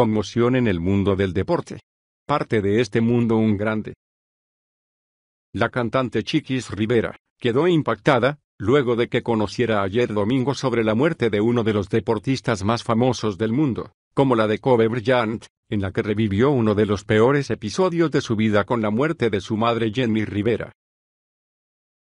Conmoción en el mundo del deporte. Parte de este mundo un grande. La cantante Chiquis Rivera quedó impactada, luego de que conociera ayer domingo sobre la muerte de uno de los deportistas más famosos del mundo, como la de Kobe Bryant, en la que revivió uno de los peores episodios de su vida con la muerte de su madre Jenny Rivera.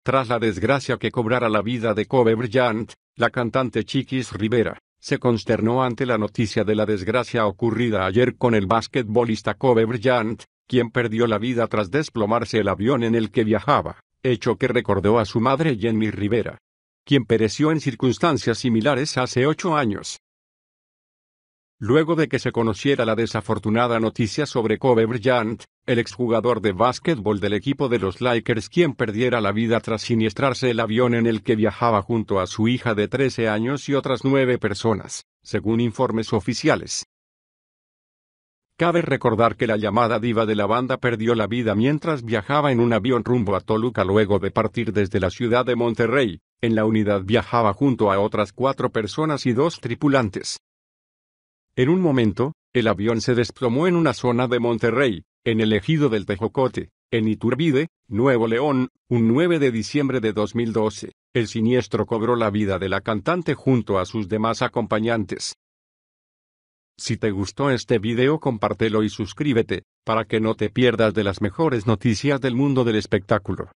Tras la desgracia que cobrara la vida de Kobe Bryant, la cantante Chiquis Rivera se consternó ante la noticia de la desgracia ocurrida ayer con el basquetbolista Kobe Bryant, quien perdió la vida tras desplomarse el avión en el que viajaba, hecho que recordó a su madre Jenny Rivera, quien pereció en circunstancias similares hace ocho años. Luego de que se conociera la desafortunada noticia sobre Kobe Bryant, el exjugador de básquetbol del equipo de los Lakers quien perdiera la vida tras siniestrarse el avión en el que viajaba junto a su hija de 13 años y otras nueve personas, según informes oficiales. Cabe recordar que la llamada diva de la banda perdió la vida mientras viajaba en un avión rumbo a Toluca luego de partir desde la ciudad de Monterrey. En la unidad viajaba junto a otras cuatro personas y dos tripulantes. En un momento, el avión se desplomó en una zona de Monterrey, en el ejido del Tejocote, en Iturbide, Nuevo León, un 9 de diciembre de 2012, el siniestro cobró la vida de la cantante junto a sus demás acompañantes. Si te gustó este video compártelo y suscríbete, para que no te pierdas de las mejores noticias del mundo del espectáculo.